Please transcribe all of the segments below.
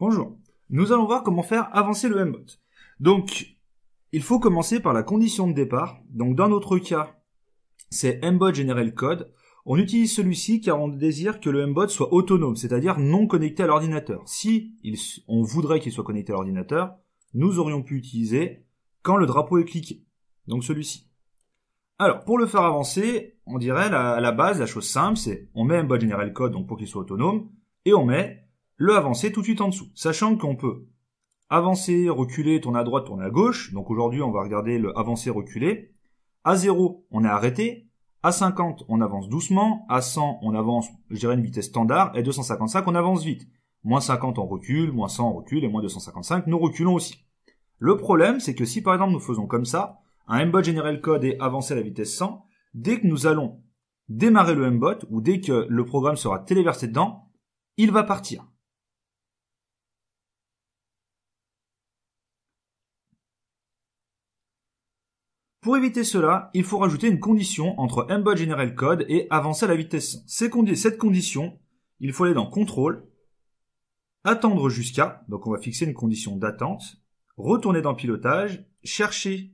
Bonjour. Nous allons voir comment faire avancer le MBOT. Donc, il faut commencer par la condition de départ. Donc, dans notre cas, c'est MBOT le Code. On utilise celui-ci car on désire que le MBOT soit autonome, c'est-à-dire non connecté à l'ordinateur. Si on voudrait qu'il soit connecté à l'ordinateur, nous aurions pu utiliser quand le drapeau est cliqué. Donc celui-ci. Alors, pour le faire avancer, on dirait à la base, la chose simple, c'est on met Mbot bot general code donc pour qu'il soit autonome, et on met le avancer tout de suite en dessous, sachant qu'on peut avancer, reculer, tourner à droite, tourner à gauche. Donc aujourd'hui, on va regarder le avancer, reculer. À 0, on est arrêté. À 50, on avance doucement. À 100, on avance, je dirais, une vitesse standard. Et 255, on avance vite. Moins 50, on recule. Moins 100, on recule. Et moins 255, nous reculons aussi. Le problème, c'est que si par exemple nous faisons comme ça, un mbot le Code et avancer à la vitesse 100, dès que nous allons démarrer le mbot ou dès que le programme sera téléversé dedans, il va partir. Pour éviter cela, il faut rajouter une condition entre Mbot general code et avancer à la vitesse 100. cette condition, il faut aller dans contrôle, attendre jusqu'à, donc on va fixer une condition d'attente, retourner dans pilotage, chercher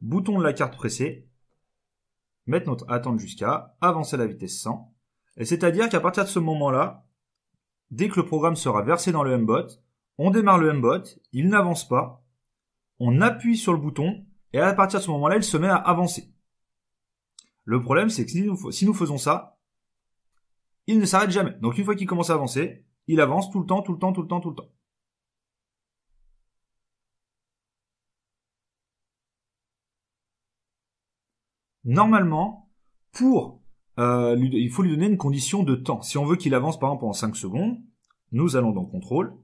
bouton de la carte pressée, mettre notre attente jusqu'à, avancer à la vitesse 100, et c'est-à-dire qu'à partir de ce moment-là, dès que le programme sera versé dans le MBOT, on démarre le MBOT, il n'avance pas, on appuie sur le bouton et à partir de ce moment-là, il se met à avancer. Le problème, c'est que si nous, faisons ça, il ne s'arrête jamais. Donc une fois qu'il commence à avancer, il avance tout le temps, tout le temps, tout le temps, tout le temps. Normalement, pour euh, il faut lui donner une condition de temps. Si on veut qu'il avance par exemple en 5 secondes, nous allons dans contrôle,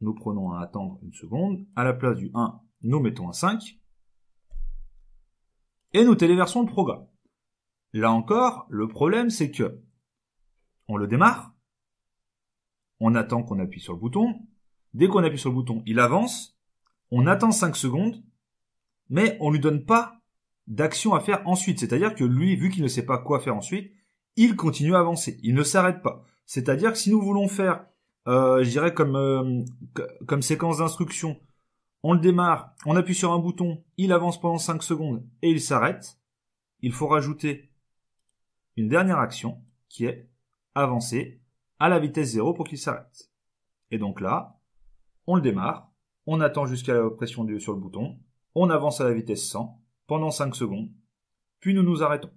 nous prenons à attendre une seconde, à la place du 1, nous mettons un 5, et nous téléversons le programme. Là encore, le problème c'est que on le démarre, on attend qu'on appuie sur le bouton, dès qu'on appuie sur le bouton, il avance, on attend 5 secondes, mais on lui donne pas d'action à faire ensuite. C'est-à-dire que lui, vu qu'il ne sait pas quoi faire ensuite, il continue à avancer, il ne s'arrête pas. C'est-à-dire que si nous voulons faire, euh, je dirais comme, euh, comme séquence d'instruction, on le démarre, on appuie sur un bouton, il avance pendant 5 secondes et il s'arrête. Il faut rajouter une dernière action qui est avancer à la vitesse 0 pour qu'il s'arrête. Et donc là, on le démarre, on attend jusqu'à la pression du, sur le bouton, on avance à la vitesse 100 pendant 5 secondes, puis nous nous arrêtons.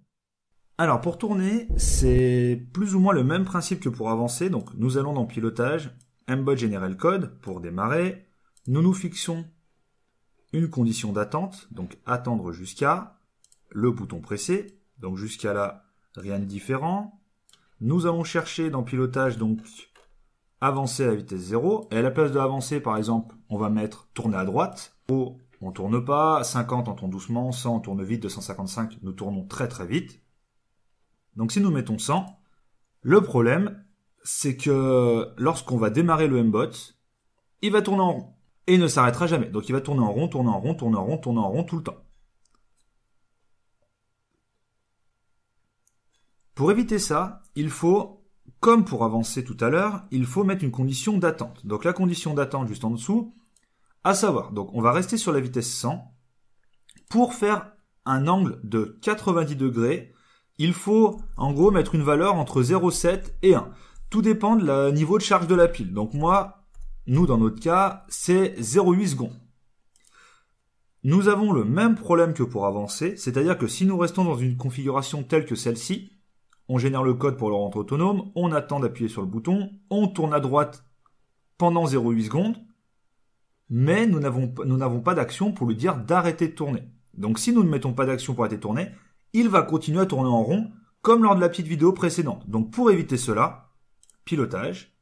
Alors pour tourner, c'est plus ou moins le même principe que pour avancer, donc nous allons dans pilotage, Embod General Code pour démarrer, nous nous fixons une condition d'attente, donc attendre jusqu'à le bouton pressé, donc jusqu'à là, rien de différent. Nous allons chercher dans pilotage, donc avancer à vitesse 0, et à la place de avancer, par exemple, on va mettre tourner à droite, ou on tourne pas, 50 on tourne doucement, 100 on tourne vite, 255 nous tournons très très vite. Donc si nous mettons 100, le problème c'est que lorsqu'on va démarrer le M-Bot, il va tourner en et ne s'arrêtera jamais. Donc il va tourner en rond, tourner en rond, tourner en rond, tourner en rond tout le temps. Pour éviter ça, il faut, comme pour avancer tout à l'heure, il faut mettre une condition d'attente. Donc la condition d'attente juste en dessous, à savoir, donc on va rester sur la vitesse 100. Pour faire un angle de 90 degrés, il faut en gros mettre une valeur entre 0,7 et 1. Tout dépend du niveau de charge de la pile. Donc moi, nous, dans notre cas, c'est 0,8 secondes. Nous avons le même problème que pour avancer, c'est-à-dire que si nous restons dans une configuration telle que celle-ci, on génère le code pour le rendre autonome, on attend d'appuyer sur le bouton, on tourne à droite pendant 0,8 secondes, mais nous n'avons pas d'action pour lui dire d'arrêter de tourner. Donc si nous ne mettons pas d'action pour arrêter de tourner, il va continuer à tourner en rond, comme lors de la petite vidéo précédente. Donc pour éviter cela, pilotage,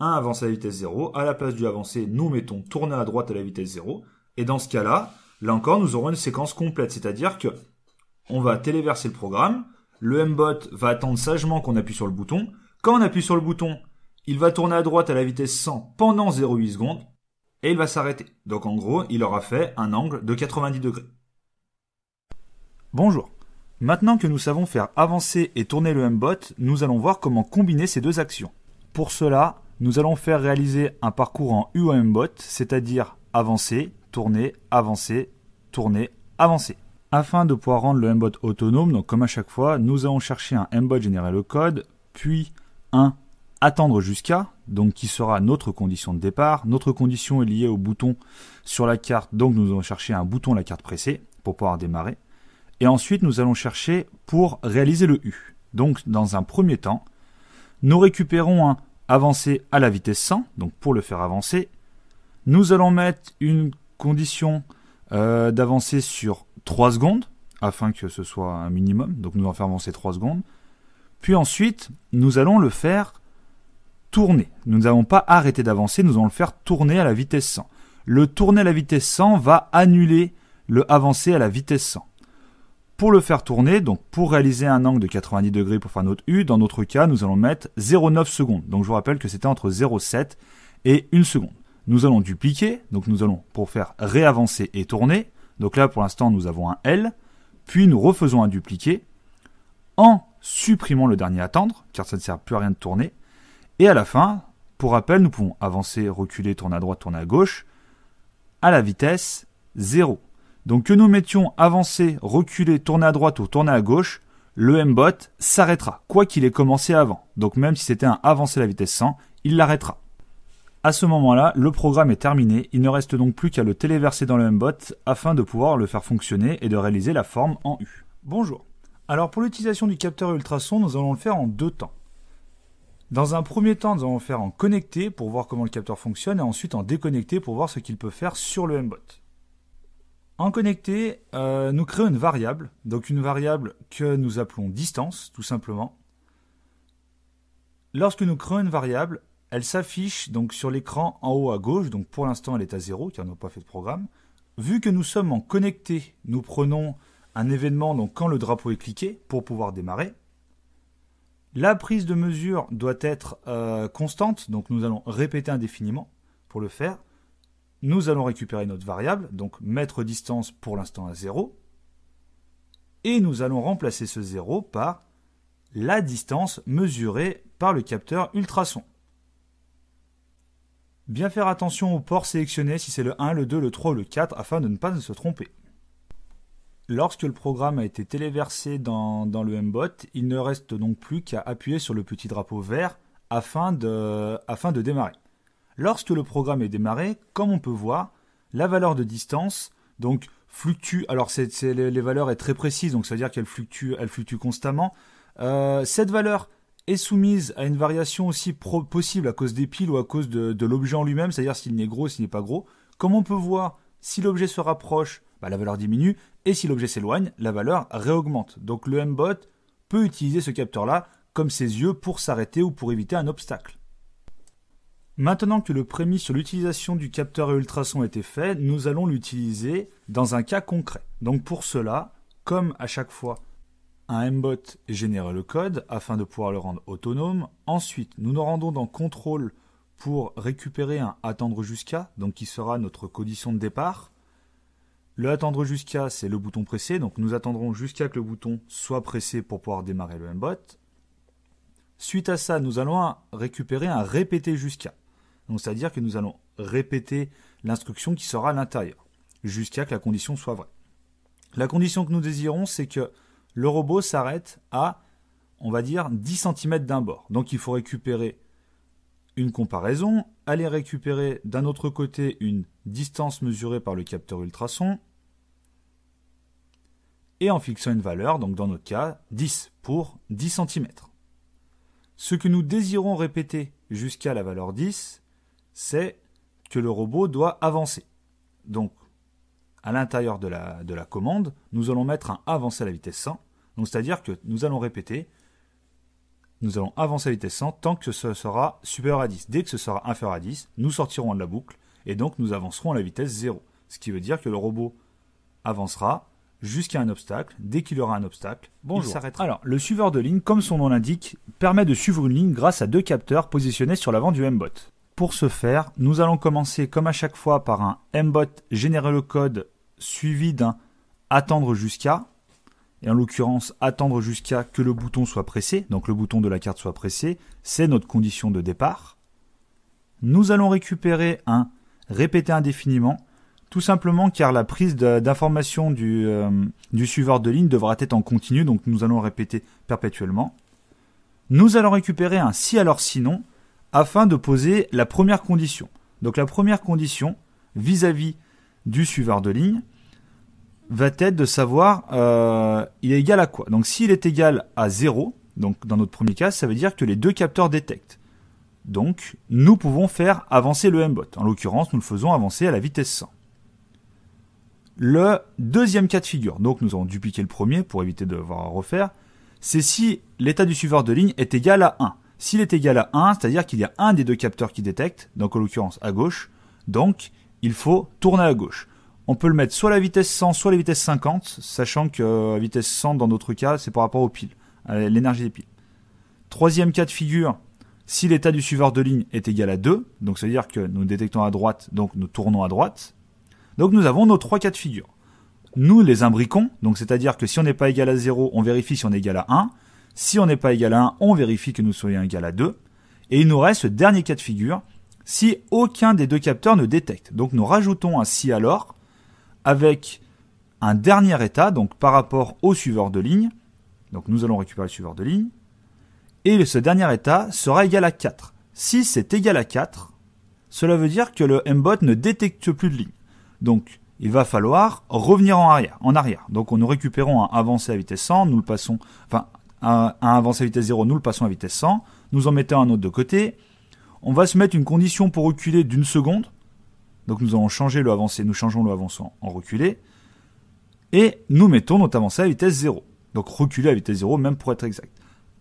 un avance à la vitesse 0. À la place du avancé, nous mettons tourner à droite à la vitesse 0. Et dans ce cas-là, là encore, nous aurons une séquence complète. C'est-à-dire que on va téléverser le programme. Le mbot va attendre sagement qu'on appuie sur le bouton. Quand on appuie sur le bouton, il va tourner à droite à la vitesse 100 pendant 0,8 secondes et il va s'arrêter. Donc en gros, il aura fait un angle de 90 degrés. Bonjour. Maintenant que nous savons faire avancer et tourner le mbot nous allons voir comment combiner ces deux actions. Pour cela, nous allons faire réaliser un parcours en UOMBOT, bot, c'est-à-dire avancer, tourner, avancer, tourner, avancer. Afin de pouvoir rendre le mbot autonome, donc comme à chaque fois, nous allons chercher un mbot générer le code, puis un attendre jusqu'à, donc qui sera notre condition de départ. Notre condition est liée au bouton sur la carte, donc nous allons chercher un bouton la carte pressée pour pouvoir démarrer. Et ensuite, nous allons chercher pour réaliser le U. Donc, dans un premier temps, nous récupérons un avancer à la vitesse 100. Donc pour le faire avancer, nous allons mettre une condition euh, d'avancer sur 3 secondes afin que ce soit un minimum. Donc nous allons faire avancer 3 secondes. Puis ensuite, nous allons le faire tourner. Nous n'avons pas arrêté d'avancer, nous allons le faire tourner à la vitesse 100. Le tourner à la vitesse 100 va annuler le avancer à la vitesse 100. Pour le faire tourner, donc pour réaliser un angle de 90 degrés pour faire notre U, dans notre cas, nous allons mettre 0,9 secondes. Donc je vous rappelle que c'était entre 0,7 et 1 seconde. Nous allons dupliquer, donc nous allons pour faire réavancer et tourner. Donc là pour l'instant nous avons un L, puis nous refaisons un dupliqué en supprimant le dernier attendre, car ça ne sert plus à rien de tourner. Et à la fin, pour rappel, nous pouvons avancer, reculer, tourner à droite, tourner à gauche, à la vitesse 0. Donc que nous mettions avancer, reculer, tourner à droite ou tourner à gauche, le M-Bot s'arrêtera, quoi qu'il ait commencé avant. Donc même si c'était un avancer la vitesse 100, il l'arrêtera. À ce moment-là, le programme est terminé, il ne reste donc plus qu'à le téléverser dans le M-Bot afin de pouvoir le faire fonctionner et de réaliser la forme en U. Bonjour. Alors pour l'utilisation du capteur ultrason, nous allons le faire en deux temps. Dans un premier temps, nous allons le faire en connecté pour voir comment le capteur fonctionne et ensuite en déconnecté pour voir ce qu'il peut faire sur le M-Bot. En connecté, euh, nous créons une variable, donc une variable que nous appelons distance, tout simplement. Lorsque nous créons une variable, elle s'affiche donc sur l'écran en haut à gauche, donc pour l'instant elle est à 0 car nous n'avons pas fait de programme. Vu que nous sommes en connecté, nous prenons un événement donc quand le drapeau est cliqué pour pouvoir démarrer. La prise de mesure doit être euh, constante, donc nous allons répéter indéfiniment pour le faire nous allons récupérer notre variable, donc mettre distance pour l'instant à 0, et nous allons remplacer ce 0 par la distance mesurée par le capteur ultrason. Bien faire attention au port sélectionné si c'est le 1, le 2, le 3 ou le 4 afin de ne pas se tromper. Lorsque le programme a été téléversé dans, le le MBOT, il ne reste donc plus qu'à appuyer sur le petit drapeau vert afin de démarrer. Lorsque le programme est démarré, comme on peut voir, la valeur de distance, donc fluctue, alors les, valeurs est très précise, donc ça veut dire qu'elle fluctue, elle fluctue constamment. Euh, cette valeur est soumise à une variation aussi possible à cause des piles ou à cause de, l'objet en lui-même, c'est-à-dire s'il n'est gros, s'il n'est pas gros. Comme on peut voir, si l'objet se rapproche, bah, la valeur diminue, et si l'objet s'éloigne, la valeur réaugmente. Donc le M-Bot peut utiliser ce capteur-là comme ses yeux pour s'arrêter ou pour éviter un obstacle. Maintenant que le prémis sur l'utilisation du capteur à ultrasons été fait, nous allons l'utiliser dans un cas concret. Donc pour cela, comme à chaque fois, un mbot génère le code afin de pouvoir le rendre autonome. Ensuite, nous nous rendons dans contrôle pour récupérer un attendre jusqu'à, donc qui sera notre condition de départ. Le attendre jusqu'à, c'est le bouton pressé, donc nous attendrons jusqu'à que le bouton soit pressé pour pouvoir démarrer le mbot. Suite à ça, nous allons récupérer un répéter jusqu'à. Donc c'est-à-dire que nous allons répéter l'instruction qui sera à l'intérieur, jusqu'à que la condition soit vraie. La condition que nous désirons, c'est que le robot s'arrête à, on va dire, 10 cm d'un bord. Donc il faut récupérer une comparaison, aller récupérer d'un autre côté une distance mesurée par le capteur ultrason, et en fixant une valeur, donc dans notre cas 10 pour 10 cm. Ce que nous désirons répéter jusqu'à la valeur 10, c'est que le robot doit avancer. Donc, à l'intérieur de la, commande, nous allons mettre un avancer à la vitesse 100. Donc, c'est-à-dire que nous allons répéter, nous allons avancer à la vitesse 100 tant que ce sera supérieur à 10. Dès que ce sera inférieur à 10, nous sortirons de la boucle et donc nous avancerons à la vitesse 0. Ce qui veut dire que le robot avancera jusqu'à un obstacle. Dès qu'il aura un obstacle, il s'arrêtera. Alors, le suiveur de ligne, comme son nom l'indique, permet de suivre une ligne grâce à deux capteurs positionnés sur l'avant du M-Bot. Pour ce faire, nous allons commencer comme à chaque fois par un mbot générer le code suivi d'un attendre jusqu'à et en l'occurrence attendre jusqu'à que le bouton soit pressé, donc le bouton de la carte soit pressé, c'est notre condition de départ. Nous allons récupérer un répéter indéfiniment, tout simplement car la prise d'information du, euh, du suiveur de ligne devra être en continu, donc nous allons répéter perpétuellement. Nous allons récupérer un si alors sinon, afin de poser la première condition. Donc la première condition vis-à-vis du suiveur de ligne va être de savoir euh, il est égal à quoi. Donc s'il est égal à 0, donc dans notre premier cas, ça veut dire que les deux capteurs détectent. Donc nous pouvons faire avancer le M-Bot. En l'occurrence, nous le faisons avancer à la vitesse 100. Le deuxième cas de figure, donc nous avons dupliqué le premier pour éviter de devoir refaire, c'est si l'état du suiveur de ligne est égal à 1. S'il est égal à 1, c'est-à-dire qu'il y a un des deux capteurs qui détecte, donc en l'occurrence à gauche, donc il faut tourner à gauche. On peut le mettre soit à la vitesse 100, soit à la vitesse 50, sachant que la euh, vitesse 100 dans notre cas, c'est par rapport aux piles, à l'énergie des piles. Troisième cas de figure, si l'état du suiveur de ligne est égal à 2, donc c'est-à-dire que nous détectons à droite, donc nous tournons à droite. Donc nous avons nos trois cas de figure. Nous les imbriquons, donc c'est-à-dire que si on n'est pas égal à 0, on vérifie si on est égal à 1. Si on n'est pas égal à 1, on vérifie que nous soyons égal à 2. Et il nous reste ce dernier cas de figure, si aucun des deux capteurs ne détecte. Donc nous rajoutons un si alors avec un dernier état, donc par rapport au suiveur de ligne. Donc nous allons récupérer le suiveur de ligne. Et ce dernier état sera égal à 4. Si c'est égal à 4, cela veut dire que le mbot ne détecte plus de ligne. Donc il va falloir revenir en arrière, en arrière. Donc nous récupérons un avancé à vitesse 100, nous le passons, à avancer à vitesse 0, nous le passons à vitesse 100, nous en mettons un autre de côté, on va se mettre une condition pour reculer d'une seconde, donc nous allons changer le avancé, nous changeons le avancé en reculé, et nous mettons notre avancé à vitesse 0, donc reculer à vitesse 0 même pour être exact.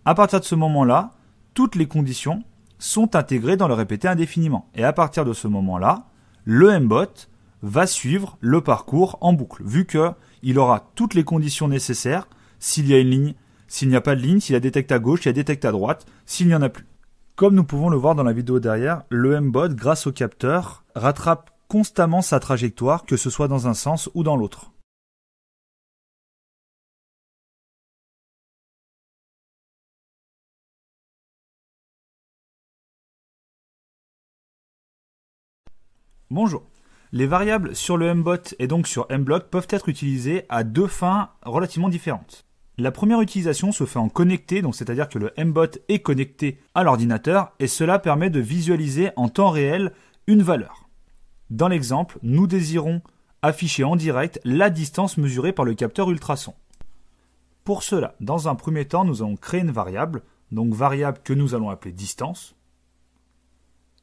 À partir de ce moment-là, toutes les conditions sont intégrées dans le répété indéfiniment, et à partir de ce moment-là, le MBOT va suivre le parcours en boucle, vu qu'il il aura toutes les conditions nécessaires s'il y a une ligne s'il n'y a pas de ligne, s'il la détecte à gauche, il la détecte à droite, s'il n'y en a plus. Comme nous pouvons le voir dans la vidéo derrière, le M-Bot, grâce au capteur, rattrape constamment sa trajectoire, que ce soit dans un sens ou dans l'autre. Bonjour. Les variables sur le mbot et donc sur mblock peuvent être utilisées à deux fins relativement différentes. La première utilisation se fait en connecté, donc c'est-à-dire que le MBOT est connecté à l'ordinateur et cela permet de visualiser en temps réel une valeur. Dans l'exemple, nous désirons afficher en direct la distance mesurée par le capteur ultrason. Pour cela, dans un premier temps, nous allons créer une variable, donc variable que nous allons appeler distance.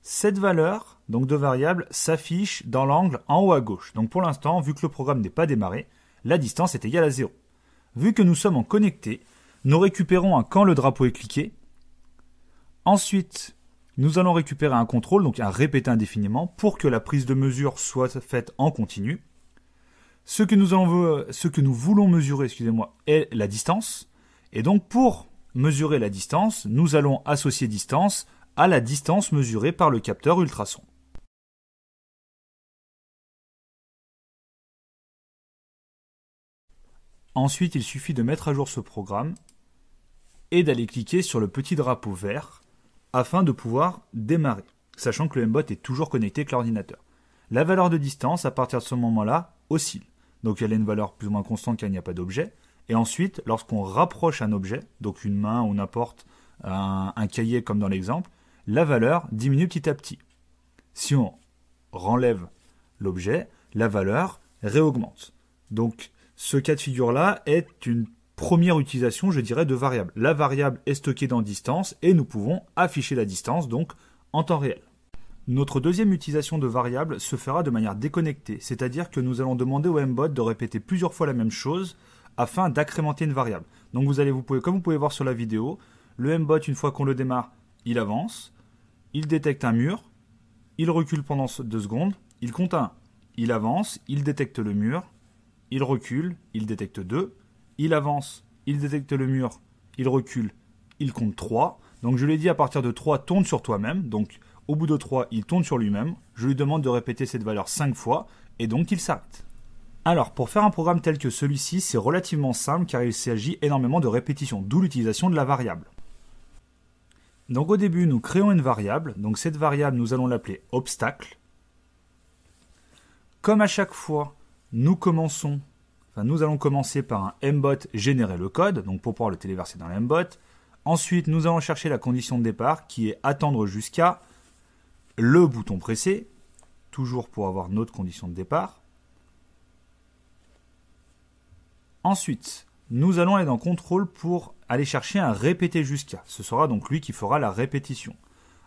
Cette valeur, donc de variable, s'affiche dans l'angle en haut à gauche. Donc pour l'instant, vu que le programme n'est pas démarré, la distance est égale à 0. Vu que nous sommes en connecté, nous récupérons un quand le drapeau est cliqué. Ensuite, nous allons récupérer un contrôle, donc un répéter indéfiniment, pour que la prise de mesure soit faite en continu. Ce que nous, ce que nous voulons mesurer excusez-moi, est la distance. Et donc pour mesurer la distance, nous allons associer distance à la distance mesurée par le capteur ultrason. Ensuite, il suffit de mettre à jour ce programme et d'aller cliquer sur le petit drapeau vert afin de pouvoir démarrer, sachant que le MBOT est toujours connecté avec l'ordinateur. La valeur de distance, à partir de ce moment-là, oscille. Donc elle a une valeur plus ou moins constante car il n'y a pas d'objet. Et ensuite, lorsqu'on rapproche un objet, donc une main ou n'importe un, un cahier comme dans l'exemple, la valeur diminue petit à petit. Si on renlève l'objet, la valeur réaugmente. Donc ce cas de figure-là est une première utilisation, je dirais, de variable. La variable est stockée dans distance et nous pouvons afficher la distance, donc en temps réel. Notre deuxième utilisation de variable se fera de manière déconnectée, c'est-à-dire que nous allons demander au mbot de répéter plusieurs fois la même chose afin d'accrémenter une variable. Donc vous allez, vous pouvez, comme vous pouvez voir sur la vidéo, le mbot, une fois qu'on le démarre, il avance, il détecte un mur, il recule pendant deux secondes, il compte un, il avance, il détecte le mur, il recule, il détecte 2, il avance, il détecte le mur, il recule, il compte 3. Donc je lui ai dit à partir de 3, tourne sur toi-même. Donc au bout de 3, il tourne sur lui-même. Je lui demande de répéter cette valeur 5 fois et donc il s'arrête. Alors, pour faire un programme tel que celui-ci, c'est relativement simple car il s'agit énormément de répétitions, d'où l'utilisation de la variable. Donc au début, nous créons une variable. Donc cette variable, nous allons l'appeler obstacle. Comme à chaque fois nous commençons, enfin, nous allons commencer par un mbot générer le code, donc pour pouvoir le téléverser dans l'mbot. Ensuite, nous allons chercher la condition de départ qui est attendre jusqu'à le bouton pressé, toujours pour avoir notre condition de départ. Ensuite, nous allons aller dans contrôle pour aller chercher un répéter jusqu'à. Ce sera donc lui qui fera la répétition.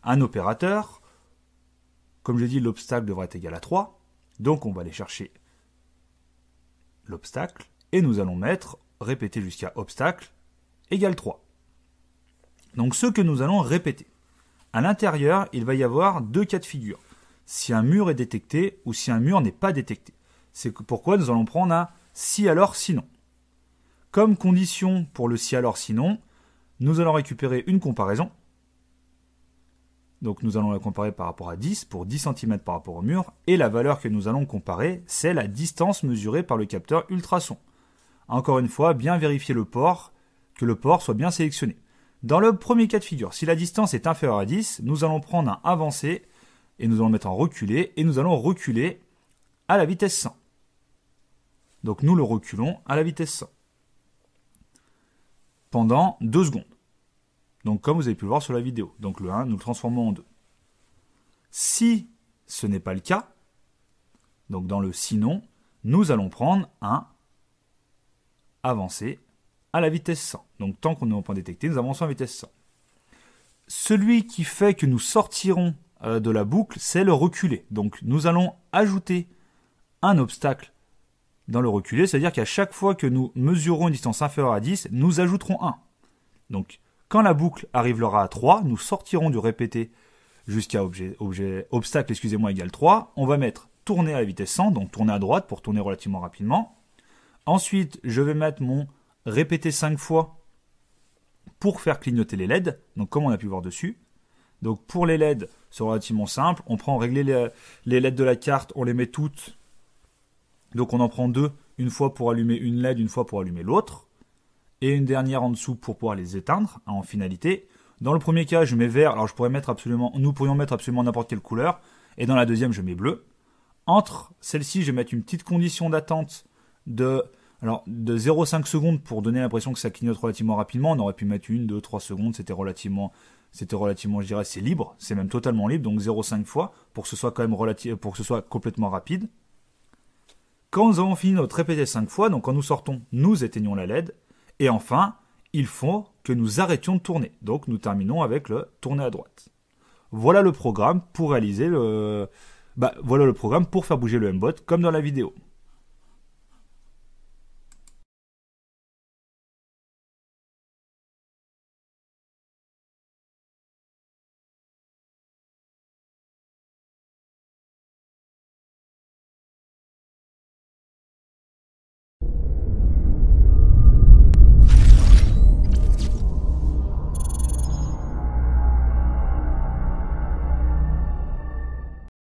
Un opérateur, comme je dit, l'obstacle devrait être égal à 3. Donc on va aller chercher l'obstacle, et nous allons mettre répéter jusqu'à obstacle égale 3. Donc ce que nous allons répéter. À l'intérieur, il va y avoir deux cas de figure. Si un mur est détecté ou si un mur n'est pas détecté. C'est pourquoi nous allons prendre un si alors sinon. Comme condition pour le si alors sinon, nous allons récupérer une comparaison donc nous allons la comparer par rapport à 10 pour 10 cm par rapport au mur. Et la valeur que nous allons comparer, c'est la distance mesurée par le capteur ultrason. Encore une fois, bien vérifier le port, que le port soit bien sélectionné. Dans le premier cas de figure, si la distance est inférieure à 10, nous allons prendre un avancé et nous allons mettre en reculé et nous allons reculer à la vitesse 100. Donc nous le reculons à la vitesse 100 pendant 2 secondes. Donc comme vous avez pu le voir sur la vidéo. Donc le 1, nous le transformons en 2. Si ce n'est pas le cas, donc dans le sinon, nous allons prendre un avancé à la vitesse 100. Donc tant qu'on n'est pas détecté, nous avançons à vitesse 100. Celui qui fait que nous sortirons euh, de la boucle, c'est le reculé. Donc nous allons ajouter un obstacle dans le reculé, c'est-à-dire qu'à chaque fois que nous mesurons une distance inférieure à 10, nous ajouterons 1. Donc quand la boucle arrivera à 3, nous sortirons du répéter jusqu'à objet, obstacle excusez-moi égal 3. On va mettre tourner à la vitesse 100, donc tourner à droite pour tourner relativement rapidement. Ensuite, je vais mettre mon répéter 5 fois pour faire clignoter les LED, donc comme on a pu voir dessus. Donc pour les LED, c'est relativement simple. On prend régler les, les LED de la carte, on les met toutes. Donc on en prend deux, une fois pour allumer une LED, une fois pour allumer l'autre et une dernière en dessous pour pouvoir les éteindre hein, en finalité. Dans le premier cas, je mets vert, alors je pourrais mettre absolument, nous pourrions mettre absolument n'importe quelle couleur, et dans la deuxième, je mets bleu. Entre celle-ci, je vais mettre une petite condition d'attente de, alors, de 0,5 secondes pour donner l'impression que ça clignote relativement rapidement. On aurait pu mettre une, deux, trois secondes, c'était relativement, relativement, je dirais, c'est libre, c'est même totalement libre, donc 0,5 fois, pour que ce soit quand même pour que ce soit complètement rapide. Quand nous avons fini notre répété 5 fois, donc quand nous sortons, nous éteignons la LED, et enfin, il faut que nous arrêtions de tourner. Donc nous terminons avec le tourner à droite. Voilà le programme pour réaliser le... Bah, voilà le programme pour faire bouger le M-Bot comme dans la vidéo.